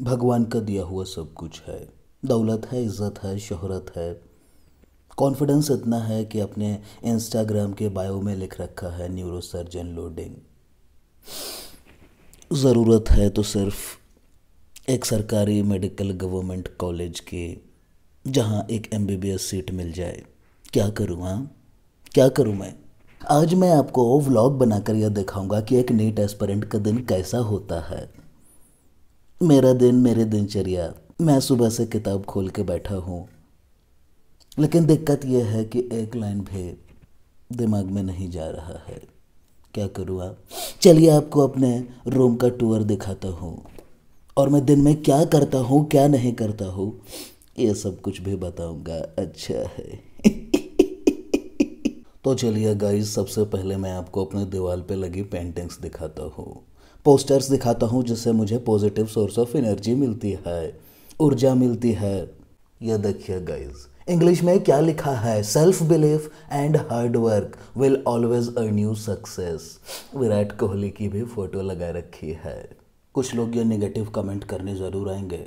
भगवान का दिया हुआ सब कुछ है दौलत है इज़्ज़त है शोहरत है कॉन्फिडेंस इतना है कि अपने इंस्टाग्राम के बायो में लिख रखा है न्यूरो सर्जन लोडिंग ज़रूरत है तो सिर्फ एक सरकारी मेडिकल गवर्नमेंट कॉलेज के जहाँ एक एम सीट मिल जाए क्या करूँ हाँ क्या करूँ मैं आज मैं आपको व्लॉग बनाकर यह दिखाऊंगा कि एक नीट एस्परेंट का दिन कैसा होता है मेरा दिन मेरे दिनचर्या मैं सुबह से किताब खोल के बैठा हूँ लेकिन दिक्कत यह है कि एक लाइन भी दिमाग में नहीं जा रहा है क्या करूँ आप चलिए आपको अपने रूम का टूर दिखाता हूँ और मैं दिन में क्या करता हूँ क्या नहीं करता हूँ ये सब कुछ भी बताऊँगा अच्छा है तो चलिए गाइस सबसे पहले मैं आपको अपने दीवार पे लगी पेंटिंग्स दिखाता हूँ पोस्टर्स दिखाता हूँ जिससे मुझे पॉजिटिव सोर्स ऑफ एनर्जी मिलती है ऊर्जा मिलती है यह देखिए गाइस इंग्लिश में क्या लिखा है self belief and hard work will always earn you success Virat Kohli की भी फोटो लगा रखी है कुछ लोग ये नेगेटिव कमेंट करने ज़रूर आएंगे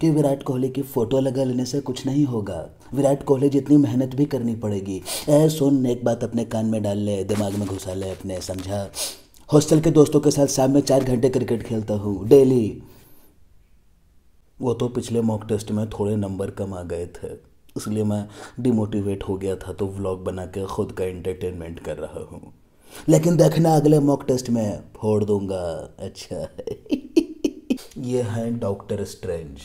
कि विराट कोहली की फ़ोटो लगा लेने से कुछ नहीं होगा विराट कोहली जितनी मेहनत भी करनी पड़ेगी ए सुन एक बात अपने कान में डाल ले दिमाग में घुसा ले अपने समझा हॉस्टल के दोस्तों के साथ शाम में चार घंटे क्रिकेट खेलता हूँ डेली वो तो पिछले मॉक टेस्ट में थोड़े नंबर कम आ गए थे इसलिए मैं डिमोटिवेट हो गया था तो व्लॉग बना के खुद का एंटरटेनमेंट कर रहा हूँ लेकिन देखना अगले मॉक टेस्ट में फोड़ दूंगा अच्छा ये हैं डॉक्टर स्ट्रेंज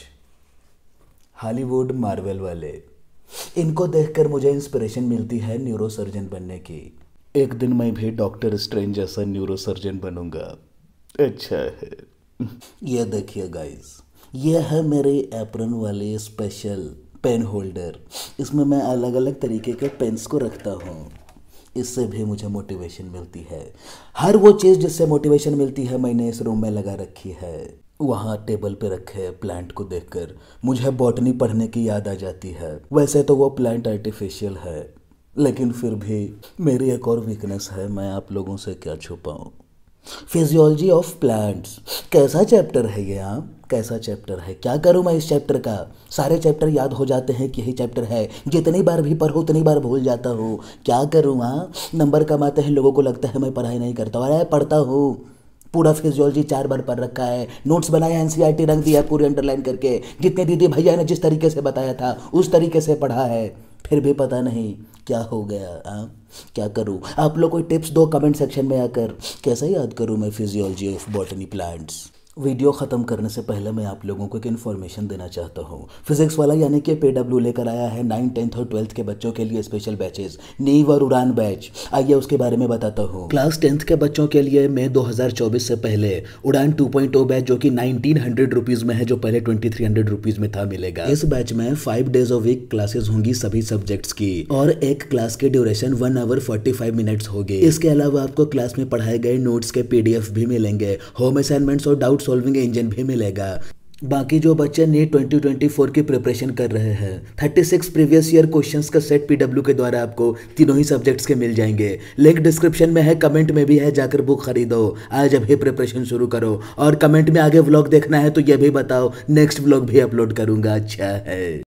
हॉलीवुड मार्वल वाले इनको देखकर मुझे इंस्पिरेशन मिलती है न्यूरोसर्जन बनने की एक दिन मैं भी डॉक्टर स्ट्रेंज जैसा न्यूरोसर्जन बनूंगा अच्छा है ये देखिए गाइस ये है मेरे एप्रन वाले स्पेशल पेन होल्डर इसमें मैं अलग अलग तरीके के पेन्स को रखता हूँ इससे भी मुझे मोटिवेशन मिलती है हर वो चीज़ जिससे मोटिवेशन मिलती है मैंने इस रूम में लगा रखी है वहाँ टेबल पे रखे प्लांट को देखकर मुझे बॉटनी पढ़ने की याद आ जाती है वैसे तो वो प्लांट आर्टिफिशियल है लेकिन फिर भी मेरी एक और वीकनेस है मैं आप लोगों से क्या छुपाऊँ फिजियोलॉजी ऑफ प्लांट्स कैसा चैप्टर है ये आप हाँ? कैसा चैप्टर है क्या करूँ मैं इस चैप्टर का सारे चैप्टर याद हो जाते हैं कि यही चैप्टर है जितनी बार भी पढ़ो उतनी बार भूल जाता हूँ क्या करूँ हाँ नंबर कमाते हैं लोगों को लगता है मैं पढ़ाई नहीं करता अरे पढ़ता हूँ पूरा फिजियोलॉजी चार बार पढ़ रखा है नोट्स बनाया एनसीईआरटी रख दिया पूरे अंडरलाइन करके जितने दीदी भैया ने जिस तरीके से बताया था उस तरीके से पढ़ा है फिर भी पता नहीं क्या हो गया आ? क्या करूँ आप लोग कोई टिप्स दो कमेंट सेक्शन में आकर कैसे याद करूँ मैं physiology of botany plants video ख़त्म करने से पहले मैं आप लोगों को एक इन्फॉर्मेशन देना चाहता हूँ फिजिक्स वाला यानी कि पे डब्ल्यू लेकर आया है नाइन टेंथ और ट्वेल्थ के बच्चों के लिए स्पेशल बैचेस नीव और उड़ान बैच आइए उसके बारे में बताता हूँ क्लास टेंथ के बच्चों के लिए मैं 2024 से पहले उड़ान टू बैच जो कि नाइनटीन हंड्रेड रुपीज़ में है जो पहले ट्वेंटी थ्री हंड्रेड रुपीज़ में था मिलेगा इस बैच में five days of week classes होंगी सभी सब्जेक्ट्स की और एक क्लास के duration one hour forty five minutes होगी इसके अलावा आपको क्लास में पढ़ाए गए नोट्स के पी भी मिलेंगे होम असाइनमेंट्स और डाउट डाउट सॉल्विंग इंजन भी मिलेगा बाकी जो बच्चे नीट 2024 की प्रिपरेशन कर रहे हैं 36 प्रीवियस ईयर क्वेश्चंस का सेट पीडब्ल्यू के द्वारा आपको तीनों ही सब्जेक्ट्स के मिल जाएंगे लिंक डिस्क्रिप्शन में है कमेंट में भी है जाकर बुक खरीदो आज अभी प्रिपरेशन शुरू करो और कमेंट में आगे व्लॉग देखना है तो ये भी बताओ नेक्स्ट व्लॉग भी अपलोड करूंगा अच्छा है